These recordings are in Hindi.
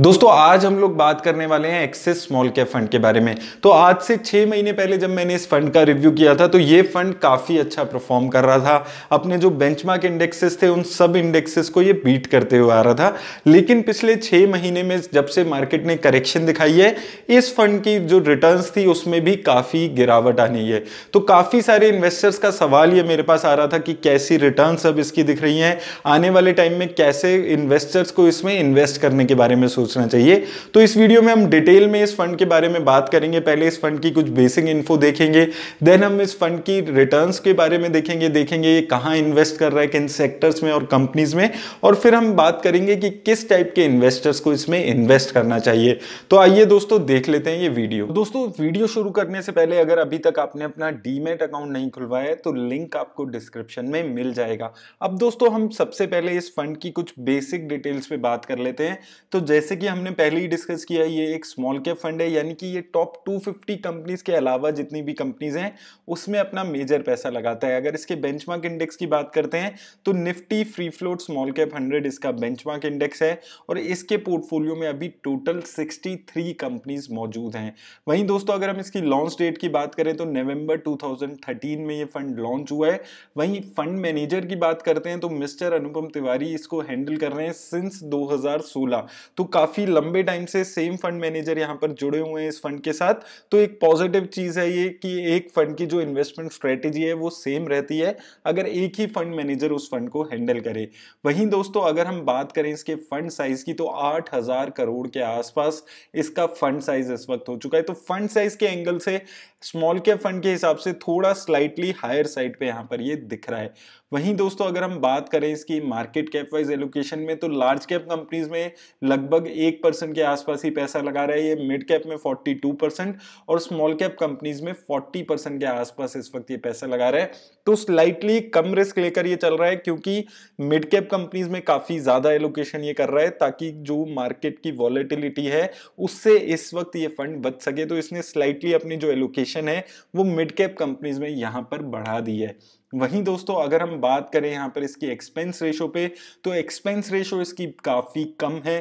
दोस्तों आज हम लोग बात करने वाले हैं एक्सेस स्मॉल कैप फंड के बारे में तो आज से छः महीने पहले जब मैंने इस फंड का रिव्यू किया था तो ये फंड काफ़ी अच्छा परफॉर्म कर रहा था अपने जो बेंचमार्क इंडेक्सेस थे उन सब इंडेक्सेस को ये बीट करते हुए आ रहा था लेकिन पिछले छः महीने में जब से मार्केट ने करेक्शन दिखाई है इस फंड की जो रिटर्न थी उसमें भी काफ़ी गिरावट आनी है तो काफ़ी सारे इन्वेस्टर्स का सवाल ये मेरे पास आ रहा था कि कैसी रिटर्न अब इसकी दिख रही हैं आने वाले टाइम में कैसे इन्वेस्टर्स को इसमें इन्वेस्ट करने के बारे में सोच सोचना चाहिए तो इस वीडियो में हम डिटेल में इस फंड के बारे में बात करेंगे पहले इस फंड की कुछ बेसिक इन्फो देखेंगे देन हम इस फंड की रिटर्न के बारे में देखेंगे देखेंगे ये कहाँ इन्वेस्ट कर रहा है किन सेक्टर्स में और कंपनीज में और फिर हम बात करेंगे कि किस टाइप के इन्वेस्टर्स को इसमें इन्वेस्ट करना चाहिए तो आइए दोस्तों देख लेते हैं ये वीडियो दोस्तों वीडियो शुरू करने से पहले अगर अभी तक आपने अपना डीमेट अकाउंट नहीं खुलवाया तो लिंक आपको डिस्क्रिप्शन में मिल जाएगा अब दोस्तों हम सबसे पहले इस फंड की कुछ बेसिक डिटेल्स पे बात कर लेते हैं तो जैसे कि हमने पहले ही डिस्कस किया ये एक स्मॉल कैप फंड है यानी कि ये टॉप 250 कंपनीज के अलावा जितनी भी कंपनीज हैं उसमें अपना मेजर पैसा लगाता है अगर इसके बेंचमार्क इंडेक्स की बात करते हैं तो Nifty free float small cap hundred इसका बेंच इंडेक्स है और इसके पोर्टफोलियो में अभी टोटल सिक्सटी कंपनीज मौजूद हैं वहीं दोस्तों अगर हम इसकी लॉन्च डेट की बात करें तो नवंबर 2013 में ये फंड लॉन्च हुआ है वहीं फंड मैनेजर की बात करते हैं तो मिस्टर अनुपम तिवारी इसको हैंडल कर रहे हैं सिंस 2016 तो काफी काफी लंबे टाइम से सेम फंड मैनेजर यहां पर जुड़े हुए हैं इस फंड के साथ तो एक पॉजिटिव चीज है ये कि एक फंड की जो इन्वेस्टमेंट स्ट्रेटेजी है वो सेम रहती है अगर एक ही फंड मैनेजर उस फंड को हैंडल करे वहीं दोस्तों अगर हम बात करें इसके फंड साइज की तो आठ हजार करोड़ के आसपास इसका फंड साइज इस वक्त हो चुका है तो फंड साइज के एंगल से स्मॉल कैप फंड के हिसाब से थोड़ा स्लाइटली हायर साइड पे यहाँ पर ये दिख रहा है वहीं दोस्तों अगर हम बात करें इसकी मार्केट कैप वाइज एलोकेशन में तो लार्ज कैप कंपनीज में लगभग एक परसेंट के आसपास ही पैसा लगा रहा है ये मिड कैप में 42 परसेंट और स्मॉल कैप कंपनीज में 40 परसेंट के आसपास इस वक्त ये पैसा लगा रहा है तो स्लाइटली कम रिस्क लेकर ये चल रहा है क्योंकि मिड कैप कंपनीज में काफ़ी ज़्यादा एलोकेशन ये कर रहा है ताकि जो मार्केट की वॉलेटिलिटी है उससे इस वक्त ये फंड बच सके तो इसने स्लाइटली अपनी जो एलोकेशन पोजीशन है वो मिड कैप कंपनीज में यहाँ पर बढ़ा दी है वहीं दोस्तों अगर हम बात करें यहाँ पर इसकी एक्सपेंस रेशो पे तो एक्सपेंस रेशो इसकी काफ़ी कम है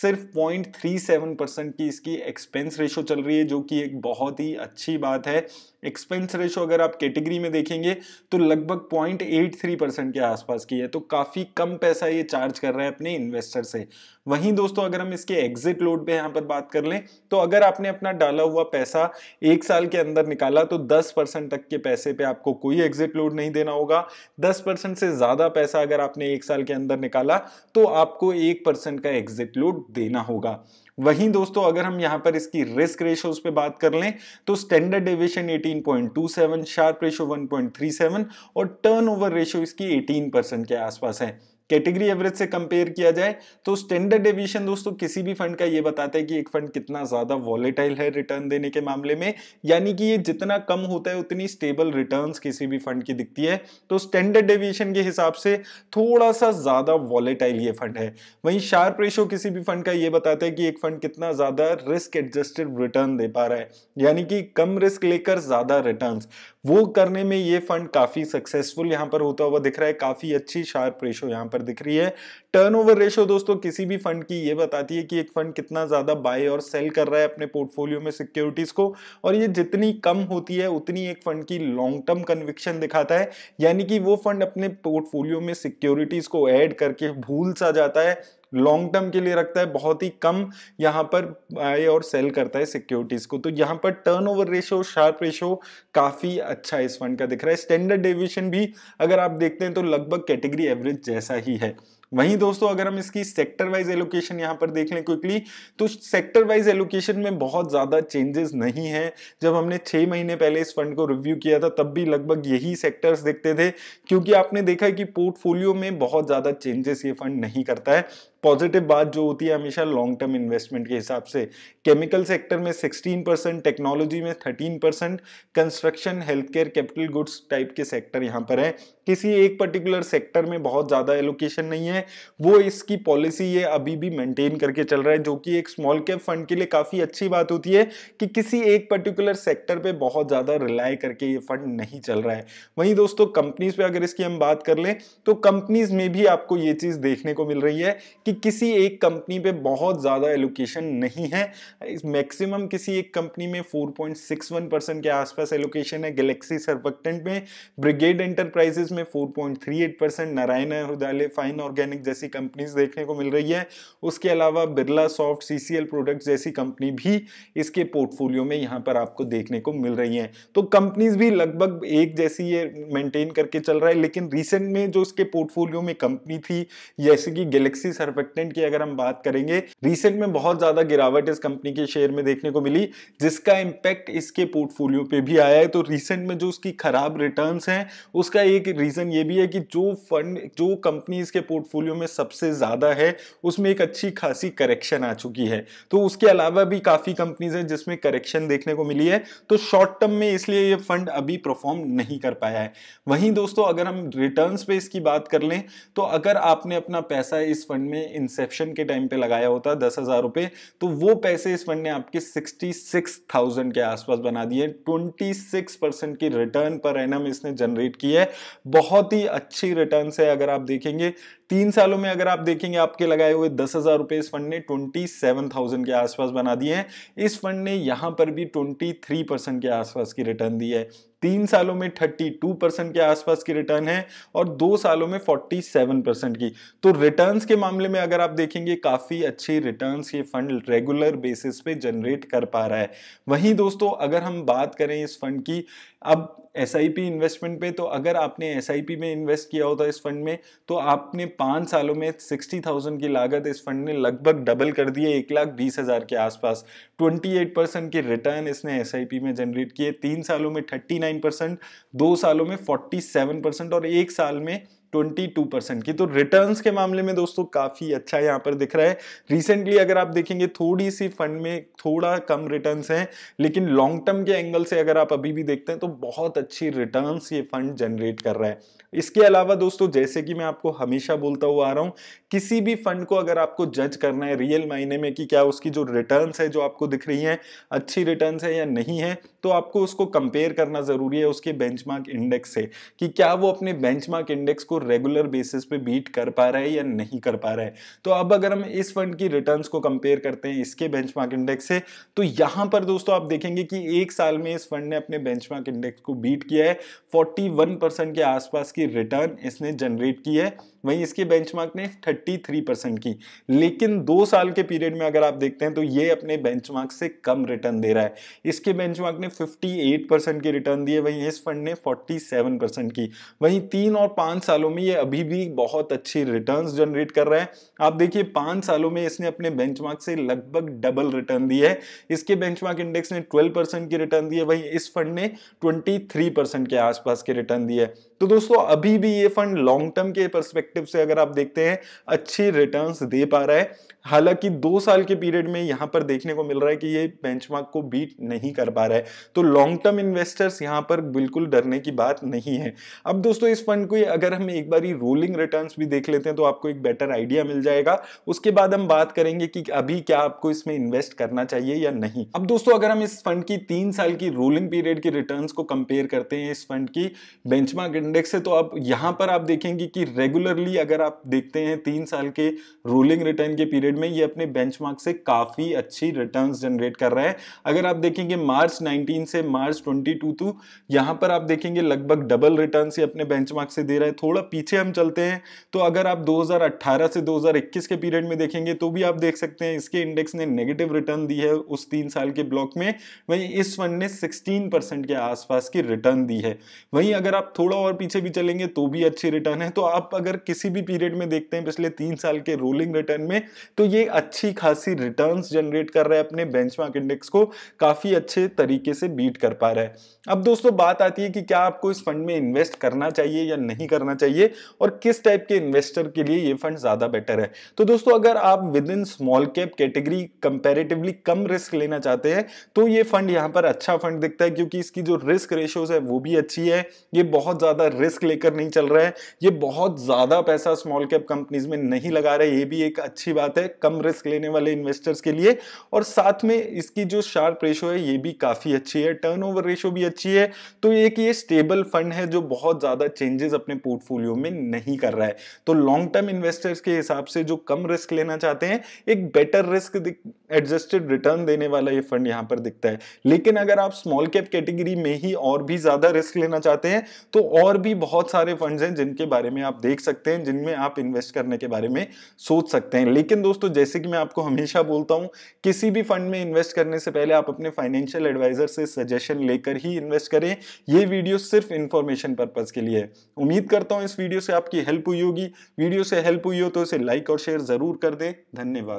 सिर्फ पॉइंट थ्री सेवन परसेंट की इसकी एक्सपेंस रेशो चल रही है जो कि एक बहुत ही अच्छी बात है एक्सपेंस रेशो अगर आप कैटेगरी में देखेंगे तो लगभग पॉइंट एट थ्री परसेंट के आसपास की है तो काफ़ी कम पैसा ये चार्ज कर रहा है अपने इन्वेस्टर से वहीं दोस्तों अगर हम इसके एग्जिट लोड पर यहाँ पर बात कर लें तो अगर आपने अपना डाला हुआ पैसा एक साल के अंदर निकाला तो दस परसेंट तक के पैसे पर आपको कोई एग्जिट लोड नहीं नहीं देना होगा दस परसेंट से ज़्यादा पैसा अगर आपने एक साल के अंदर निकाला तो आपको एक परसेंट का एग्जिट लोड देना होगा वहीं दोस्तों अगर हम यहां पर इसकी रिस्क रेशोज पे बात कर लें तो स्टैंडर्ड डिविशन 18.27 शार्प रेशो 1.37 और टर्नओवर रेशो इसकी 18 परसेंट के आसपास है कैटेगरी एवरेज से कंपेयर किया जाए तो स्टैंडर्ड डेविएशन दोस्तों किसी भी फंड का ये बताता है कि एक फंड कितना ज्यादा वॉलेटाइल है रिटर्न देने के मामले में यानी कि ये जितना कम होता है उतनी स्टेबल रिटर्न किसी भी फंड की दिखती है तो स्टैंडर्ड डेविएशन के हिसाब से थोड़ा सा ज्यादा वॉलेटाइल ये फंड है वहीं शार्प रेशो किसी भी फंड का ये बताता है कि एक फंड कितना ज्यादा रिस्क एडजस्टेड रिटर्न दे पा रहा है यानी कि कम रिस्क लेकर ज्यादा रिटर्न वो करने में ये फंड काफी सक्सेसफुल यहाँ पर होता हुआ दिख रहा है काफी अच्छी शार्प रेशो यहाँ पर दिख रही है टर्नओवर रेशो दोस्तों किसी भी फंड की ये बताती है कि एक फंड कितना ज्यादा बाय और सेल कर रहा है अपने पोर्टफोलियो में सिक्योरिटीज को और ये जितनी कम होती है उतनी एक फंड की लॉन्ग टर्म कन्विक्शन दिखाता है यानी कि वो फंड अपने पोर्टफोलियो में सिक्योरिटीज को ऐड करके भूल सा जाता है लॉन्ग टर्म के लिए रखता है बहुत ही कम यहाँ पर आए और सेल करता है सिक्योरिटीज को तो यहाँ पर turnover ratio Sharpe ratio काफी अच्छा इस फंड का दिख रहा है स्टैंडर्ड डेविएशन भी अगर आप देखते हैं तो लगभग कैटेगरी एवरेज जैसा ही है वहीं दोस्तों अगर हम इसकी सेक्टर वाइज एलोकेशन यहाँ पर देख लें क्विकली तो सेक्टर वाइज एलोकेशन में बहुत ज़्यादा चेंजेस नहीं है जब हमने छः महीने पहले इस फंड को रिव्यू किया था तब भी लगभग यही सेक्टर्स देखते थे क्योंकि आपने देखा है कि पोर्टफोलियो में बहुत ज़्यादा चेंजेस ये फंड नहीं करता है पॉजिटिव बात जो होती है हमेशा लॉन्ग टर्म इन्वेस्टमेंट के हिसाब से केमिकल सेक्टर में 16 परसेंट टेक्नोलॉजी में 13 percent construction health care capital goods type के सेक्टर यहाँ पर है किसी एक पर्टिकुलर सेक्टर में बहुत ज़्यादा एलोकेशन नहीं है वो इसकी पॉलिसी ये अभी भी मेंटेन करके चल रहा है जो कि एक स्मॉल कैप फंड के लिए काफ़ी अच्छी बात होती है कि किसी एक पर्टिकुलर सेक्टर पे बहुत ज़्यादा रिलाई करके ये फंड नहीं चल रहा है वहीं दोस्तों कंपनीज पे अगर इसकी हम बात कर लें तो कंपनीज में भी आपको ये चीज़ देखने को मिल रही है कि कि किसी एक कंपनी पे बहुत ज़्यादा एलोकेशन नहीं है मैक्सिमम किसी एक कंपनी में 4.61 परसेंट के आसपास एलोकेशन है गैलेक्सी सर्वक्टेंट में ब्रिगेड एंटरप्राइजेस में 4.38 percent Narayana Hrudayalaya Fine Organic जैसी कंपनीज देखने को मिल रही है उसके अलावा बिरला सॉफ्ट सी प्रोडक्ट्स जैसी कंपनी भी इसके पोर्टफोलियो में यहाँ पर आपको देखने को मिल रही है तो कंपनीज भी लगभग एक जैसी ये मेंटेन करके चल रहा है लेकिन रिसेंट में जो इसके पोर्टफोलियो में कंपनी थी जैसे कि गैलेक्सी सर्व सर्फेक्टेंट की अगर हम बात करेंगे रिसेंट में बहुत ज्यादा गिरावट इस कंपनी के शेयर में देखने को मिली जिसका इम्पैक्ट इसके पोर्टफोलियो पे भी आया है तो रिसेंट में जो उसकी खराब रिटर्न है उसका एक रीजन ये भी है कि जो फंड जो कंपनी इसके पोर्टफोलियो में सबसे ज्यादा है उसमें एक अच्छी खासी करेक्शन आ चुकी है तो उसके अलावा भी काफी कंपनीज है जिसमें करेक्शन देखने को मिली है तो शॉर्ट टर्म में इसलिए ये फंड अभी परफॉर्म नहीं कर पाया है वहीं दोस्तों अगर हम रिटर्न्स पे इसकी बात कर लें तो अगर आपने अपना पैसा इस फंड में इंसेप्शन के टाइम पे लगाया होता दस हज़ार रुपए तो वो पैसे इस फंड ने आपके सिक्सटी सिक्स थाउजेंड के आसपास बना दिए ट्वेंटी सिक्स परसेंट की रिटर्न पर एनम इसने जनरेट की है बहुत ही अच्छी रिटर्न है अगर आप देखेंगे तीन सालों में अगर आप देखेंगे आपके लगाए हुए दस हजार रुपए इस फंड ने ट्वेंटी सेवन थाउजेंड के आसपास बना दिए हैं इस फंड ने यहां पर भी ट्वेंटी थ्री परसेंट के आसपास की रिटर्न दी है तीन सालों में थर्टी टू परसेंट के आसपास की रिटर्न है और दो सालों में फोर्टी सेवन परसेंट की तो रिटर्न के मामले में अगर आप देखेंगे काफ़ी अच्छी रिटर्न ये फंड रेगुलर बेसिस पे जनरेट कर पा रहा है वहीं दोस्तों अगर हम बात करें इस फंड की अब एस इन्वेस्टमेंट पे तो अगर आपने एस में इन्वेस्ट किया होता इस फंड में तो आपने पाँच सालों में सिक्सटी थाउजेंड की लागत इस फंड ने लगभग डबल कर दी है एक लाख बीस हज़ार के आसपास ट्वेंटी एट परसेंट की रिटर्न इसने एस में जनरेट किए तीन सालों में थर्टी नाइन परसेंट दो सालों में फोर्टी सेवन परसेंट और एक साल में 22 परसेंट की तो रिटर्न्स के मामले में दोस्तों काफ़ी अच्छा यहाँ पर दिख रहा है रिसेंटली अगर आप देखेंगे थोड़ी सी फंड में थोड़ा कम रिटर्न्स हैं लेकिन लॉन्ग टर्म के एंगल से अगर आप अभी भी देखते हैं तो बहुत अच्छी रिटर्न्स ये फंड जनरेट कर रहा है इसके अलावा दोस्तों जैसे कि मैं आपको हमेशा बोलता हुआ आ रहा हूं किसी भी फंड को अगर आपको जज करना है रियल मायने में कि क्या उसकी जो रिटर्न है जो आपको दिख रही हैं अच्छी रिटर्न है या नहीं है तो आपको उसको कंपेयर करना जरूरी है उसके बेंचमार्क इंडेक्स से कि क्या वो अपने बेंचमार्क इंडेक्स को रेगुलर बेसिस पे बीट कर पा रहा है या नहीं कर पा रहा है तो अब अगर हम इस फंड की रिटर्न्स को कंपेयर करते हैं इसके बेंचमार्क इंडेक्स से तो यहां पर दोस्तों आप देखेंगे कि एक साल में इस फंड ने अपने बेंचमार्क इंडेक्स को बीट किया है फोर्टी परसेंट के आसपास की रिटर्न इसने जनरेट की है वहीं इसकी बेंचमार्क ने 33 परसेंट की लेकिन दो साल के पीरियड में अगर आप देखते हैं तो ये अपने बेंचमार्क से कम रिटर्न दे रहा है इसके बेंचमार्क ने 58 परसेंट की रिटर्न दी है वहीं इस फंड ने 47 परसेंट की वहीं तीन और पाँच सालों में ये अभी भी बहुत अच्छी रिटर्न जनरेट कर रहा है आप देखिए पाँच सालों में इसने अपने बेंच से लगभग डबल रिटर्न दी है इसके बेंच इंडेक्स ने ट्वेल्व परसेंट की रिटर्न दी है वहीं इस फंड ने ट्वेंटी परसेंट के आसपास के रिटर्न दी है तो दोस्तों अभी भी ये फंड लॉन्ग टर्म के परस्पेक्ट परस्पेक्टिव से अगर आप देखते हैं अच्छी रिटर्न्स दे पा रहा है हालांकि दो साल के पीरियड में यहां पर देखने को मिल रहा है कि ये बेंचमार्क को बीट नहीं कर पा रहा है तो लॉन्ग टर्म इन्वेस्टर्स यहां पर बिल्कुल डरने की बात नहीं है अब दोस्तों इस फंड को अगर हम एक बार रोलिंग रिटर्न भी देख लेते हैं तो आपको एक बेटर आइडिया मिल जाएगा उसके बाद हम बात करेंगे कि अभी क्या आपको इसमें इन्वेस्ट करना चाहिए या नहीं अब दोस्तों अगर हम इस फंड की तीन साल की रोलिंग पीरियड की रिटर्न को कंपेयर करते हैं इस फंड की बेंचमार्क इंडेक्स से तो आप यहां पर आप देखेंगे कि रेगुलर रेगुलरली अगर आप देखते हैं तीन साल के रोलिंग रिटर्न के पीरियड में ये अपने बेंचमार्क से काफ़ी अच्छी रिटर्न्स जनरेट कर रहा है अगर आप देखेंगे मार्च 19 से मार्च 22 टू तो यहाँ पर आप देखेंगे लगभग डबल रिटर्न ये अपने बेंचमार्क से दे रहा है थोड़ा पीछे हम चलते हैं तो अगर आप 2018 से 2021 के पीरियड में देखेंगे तो भी आप देख सकते हैं इसके इंडेक्स ने नेगेटिव रिटर्न दी है उस तीन साल के ब्लॉक में वहीं इस फंड ने सिक्सटीन के आसपास की रिटर्न दी है वहीं अगर आप थोड़ा और पीछे भी चलेंगे तो भी अच्छी रिटर्न है तो आप अगर किसी भी पीरियड में देखते हैं पिछले तीन साल के रोलिंग रिटर्न में तो ये अच्छी खासी रिटर्न्स जनरेट कर रहा है अपने बेंचमार्क इंडेक्स को काफी अच्छे तरीके से बीट कर पा रहा है अब दोस्तों बात आती है कि क्या आपको इस फंड में इन्वेस्ट करना चाहिए या नहीं करना चाहिए और किस टाइप के इन्वेस्टर के लिए ये फंड ज्यादा बेटर है तो दोस्तों अगर आप within small cap category comparatively कम रिस्क लेना चाहते हैं तो ये फंड यहाँ पर अच्छा फंड दिखता है क्योंकि इसकी जो रिस्क रेशियोज है वो भी अच्छी है ये बहुत ज्यादा रिस्क लेकर नहीं चल रहा है ये बहुत ज्यादा ज्यादा पैसा स्मॉल कैप कंपनीज में नहीं लगा रहे ये भी एक अच्छी बात है कम रिस्क लेने वाले इन्वेस्टर्स के लिए और साथ में इसकी जो शार्प रेशो है ये भी काफ़ी अच्छी है टर्नओवर रेशो भी अच्छी है तो एक ये स्टेबल फंड है जो बहुत ज़्यादा चेंजेस अपने पोर्टफोलियो में नहीं कर रहा है तो लॉन्ग टर्म इन्वेस्टर्स के हिसाब से जो कम रिस्क लेना चाहते हैं एक बेटर रिस्क एडजस्टेड रिटर्न देने वाला ये फंड यहां पर दिखता है लेकिन अगर आप स्मॉल कैप कैटेगरी में ही और भी ज़्यादा रिस्क लेना चाहते हैं तो और भी बहुत सारे फंड्स हैं जिनके बारे में आप देख सकते हैं सकते हैं जिनमें आप इन्वेस्ट करने के बारे में सोच सकते हैं लेकिन दोस्तों जैसे कि मैं आपको हमेशा बोलता हूँ किसी भी फंड में इन्वेस्ट करने से पहले आप अपने फाइनेंशियल एडवाइजर से सजेशन लेकर ही इन्वेस्ट करें ये वीडियो सिर्फ इन्फॉर्मेशन पर्पज़ के लिए है उम्मीद करता हूँ इस वीडियो से आपकी हेल्प हुई होगी वीडियो से हेल्प हुई हो तो इसे लाइक और शेयर ज़रूर कर दें धन्यवाद